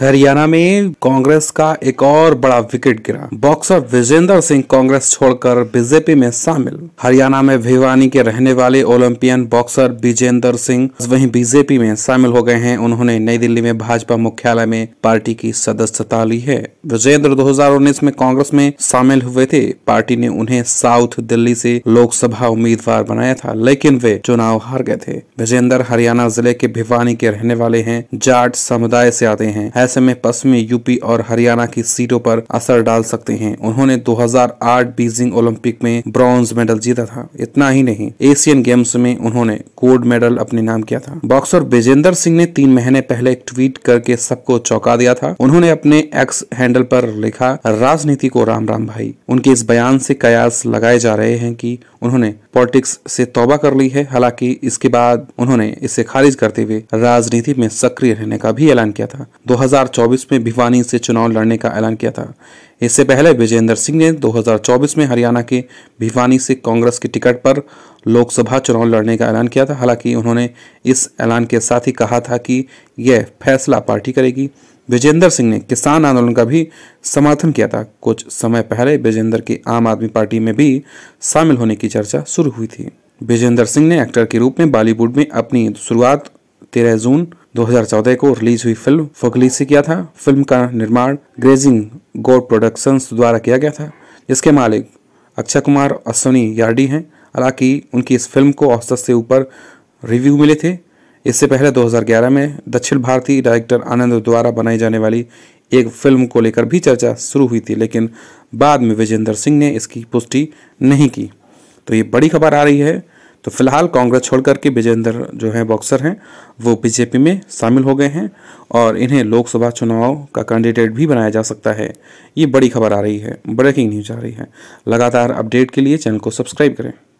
हरियाणा में कांग्रेस का एक और बड़ा विकेट गिरा बॉक्सर विजेंद्र सिंह कांग्रेस छोड़कर बीजेपी में शामिल हरियाणा में भिवानी के रहने वाले ओलंपियन बॉक्सर विजेंद्र सिंह वहीं बीजेपी में शामिल हो गए हैं उन्होंने नई दिल्ली में भाजपा मुख्यालय में पार्टी की सदस्यता ली है विजेंद्र दो में कांग्रेस में शामिल हुए थे पार्टी ने उन्हें साउथ दिल्ली से लोकसभा उम्मीदवार बनाया था लेकिन वे चुनाव हार गए थे विजेंद्र हरियाणा जिले के भिवानी के रहने वाले हैं जाट समुदाय से आते हैं ऐसे में पश्चिमी यूपी और हरियाणा की सीटों पर असर डाल सकते हैं उन्होंने 2008 बीजिंग ओलंपिक में ब्रॉन्ज मेडल जीता था इतना ही नहीं एशियन गेम्स में उन्होंने गोल्ड मेडल अपने नाम किया था बॉक्सर विजेंदर सिंह ने तीन महीने पहले एक ट्वीट करके सबको चौंका दिया था उन्होंने अपने एक्स हैंडल पर लिखा राजनीति को राम राम भाई उनके इस बयान से कयास लगाए जा रहे हैं कि उन्होंने पॉलिटिक्स से तौबा कर ली है हालांकि इसके बाद उन्होंने इसे खारिज करते हुए राजनीति में सक्रिय रहने का भी ऐलान किया था दो 2024 में भिवानी से चुनाव लड़ने का ऐलान किया था इससे पहले विजेंद्र सिंह ने 2024 में हरियाणा के भिवानी से कांग्रेस की टिकट पर लोकसभा चुनाव लड़ने का ऐलान किया था हालांकि उन्होंने इस ऐलान के साथ ही कहा था कि यह फैसला पार्टी करेगी विजेंद्र सिंह ने किसान आंदोलन का भी समर्थन किया था कुछ समय पहले विजेंद्र की आम आदमी पार्टी में भी शामिल होने की चर्चा शुरू हुई थी विजेंद्र सिंह ने एक्टर के रूप में बॉलीवुड में अपनी शुरुआत तेरह जून 2014 को रिलीज हुई फिल्म फगली से किया था फिल्म का निर्माण ग्रेजिंग गोड प्रोडक्शंस द्वारा किया गया था जिसके मालिक अक्षय कुमार अश्वनी यार्डी हैं हालांकि उनकी इस फिल्म को औसत से ऊपर रिव्यू मिले थे इससे पहले 2011 में दक्षिण भारतीय डायरेक्टर आनंद द्वारा बनाई जाने वाली एक फिल्म को लेकर भी चर्चा शुरू हुई थी लेकिन बाद में विजेंद्र सिंह ने इसकी पुष्टि नहीं की तो ये बड़ी खबर आ रही है तो फिलहाल कांग्रेस छोड़कर के विजेंद्र जो है बॉक्सर हैं वो बीजेपी में शामिल हो गए हैं और इन्हें लोकसभा चुनाव का कैंडिडेट भी बनाया जा सकता है ये बड़ी खबर आ रही है ब्रेकिंग न्यूज आ रही है लगातार अपडेट के लिए चैनल को सब्सक्राइब करें